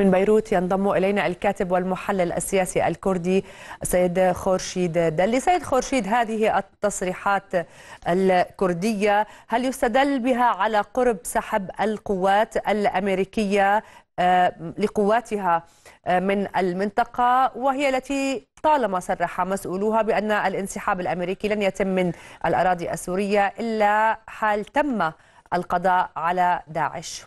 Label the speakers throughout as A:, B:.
A: من بيروت ينضم إلينا الكاتب والمحلل السياسي الكردي سيد خورشيد دلي سيد خورشيد هذه التصريحات الكردية هل يستدل بها على قرب سحب القوات الأمريكية آه، لقواتها آه، من المنطقة وهي التي طالما صرح مسؤولوها بأن الانسحاب الأمريكي لن يتم من الأراضي السورية إلا حال تم القضاء على داعش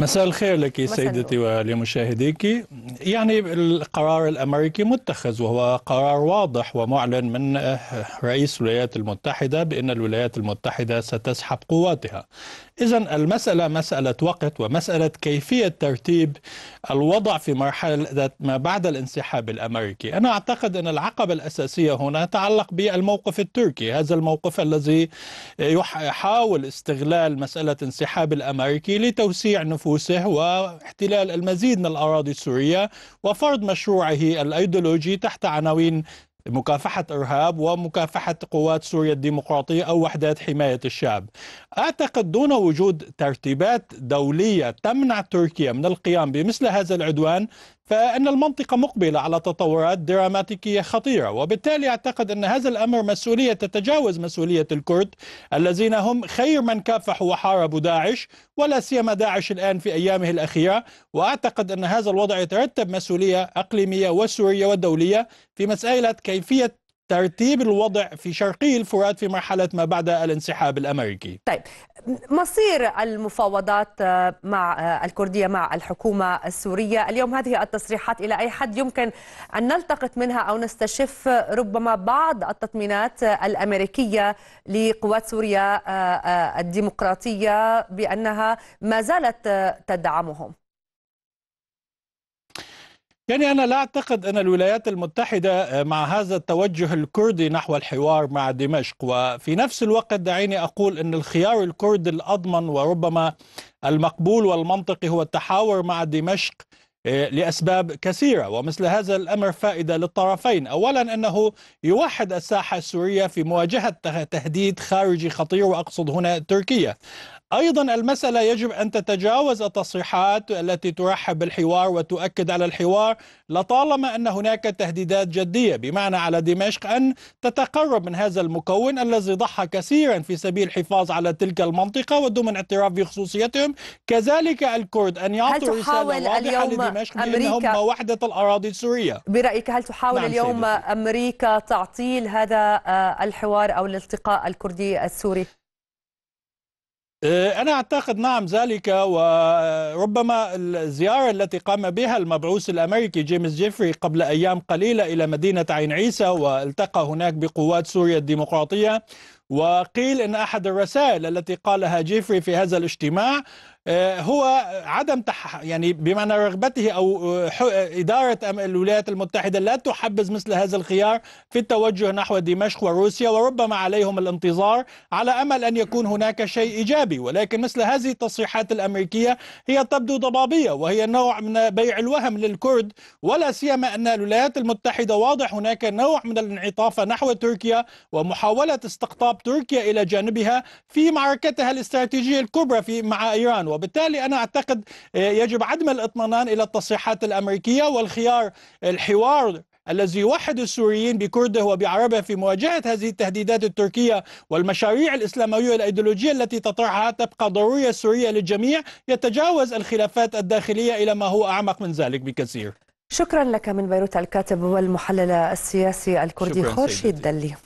B: مساء الخير لك سيدتي ولمشاهديك يعني القرار الامريكي متخذ وهو قرار واضح ومعلن من رئيس الولايات المتحده بان الولايات المتحده ستسحب قواتها اذا المساله مساله وقت ومساله كيفيه ترتيب الوضع في مرحله ما بعد الانسحاب الامريكي انا اعتقد ان العقبه الاساسيه هنا تتعلق بالموقف التركي هذا الموقف الذي يحاول استغلال مساله انسحاب الامريكي لتوسيع نفوذ نفوسه واحتلال المزيد من الأراضي السورية وفرض مشروعه الأيديولوجي تحت عناوين مكافحة إرهاب ومكافحة قوات سوريا الديمقراطية أو وحدات حماية الشعب أعتقد دون وجود ترتيبات دولية تمنع تركيا من القيام بمثل هذا العدوان فإن المنطقة مقبلة على تطورات دراماتيكية خطيرة وبالتالي أعتقد أن هذا الأمر مسؤولية تتجاوز مسؤولية الكرد الذين هم خير من كافحوا وحاربوا داعش ولا سيما داعش الآن في أيامه الأخيرة وأعتقد أن هذا الوضع يترتب مسؤولية أقليمية وسورية ودولية في مسألة كيفية ترتيب الوضع في شرقي الفرات في مرحلة ما بعد الانسحاب الأمريكي
A: طيب مصير المفاوضات آه، مع آه، الكردية مع الحكومة السورية اليوم هذه التصريحات إلى أي حد يمكن أن نلتقط منها أو نستشف ربما بعض التطمينات آه، الأمريكية لقوات سوريا الديمقراطية بأنها ما زالت تدعمهم يعني أنا لا أعتقد أن
B: الولايات المتحدة آه، مع هذا التوجه الكردي نحو الحوار مع دمشق وفي نفس الوقت دعيني أقول أن الخيار الكردي الأضمن وربما المقبول والمنطقي هو التحاور مع دمشق آه، لأسباب كثيرة ومثل هذا الأمر فائدة للطرفين أولا أنه يوحد الساحة السورية في مواجهة تهديد خارجي خطير وأقصد هنا تركيا أيضا المسألة يجب أن تتجاوز التصريحات التي ترحب بالحوار وتؤكد على الحوار لطالما أن هناك تهديدات جدية بمعنى على دمشق أن تتقرب من هذا المكون الذي ضحى كثيرا في سبيل الحفاظ على تلك المنطقة وضمن اعتراف بخصوصيتهم كذلك الكرد أن يعطوا رسالة واضحة لدمشق بأنهم وحدة الأراضي السورية
A: برأيك هل تحاول نعم اليوم سيدتي. أمريكا تعطيل هذا آه، الحوار أو الالتقاء الكردي السوري؟
B: آه، أنا أعتقد نعم ذلك وربما الزيارة التي قام بها المبعوث الأمريكي جيمس جيفري قبل أيام قليلة إلى مدينة عين عيسى والتقى هناك بقوات سوريا الديمقراطية وقيل ان احد الرسائل التي قالها جيفري في هذا الاجتماع آه، هو عدم تح يعني بمعنى رغبته او آه، آه، اداره الولايات المتحده لا تحبذ مثل هذا الخيار في التوجه نحو دمشق وروسيا وربما عليهم الانتظار على امل ان يكون هناك شيء ايجابي ولكن مثل هذه التصريحات الامريكيه هي تبدو ضبابيه وهي نوع من بيع الوهم للكرد ولا سيما ان الولايات المتحده واضح هناك نوع من الانعطاف نحو تركيا ومحاوله استقطاب تسحب تركيا إلى جانبها في معركتها الاستراتيجية الكبرى في مع إيران وبالتالي أنا أعتقد آه، يجب عدم الاطمئنان إلى التصريحات الأمريكية والخيار الحوار الذي يوحد السوريين بكرده وبعربه في مواجهة هذه التهديدات التركية والمشاريع الإسلاموية الأيديولوجية التي تطرحها تبقى ضرورية سورية للجميع يتجاوز الخلافات الداخلية إلى ما هو أعمق من ذلك بكثير
A: شكرا لك من بيروت الكاتب والمحلل السياسي الكردي خورشيد دلي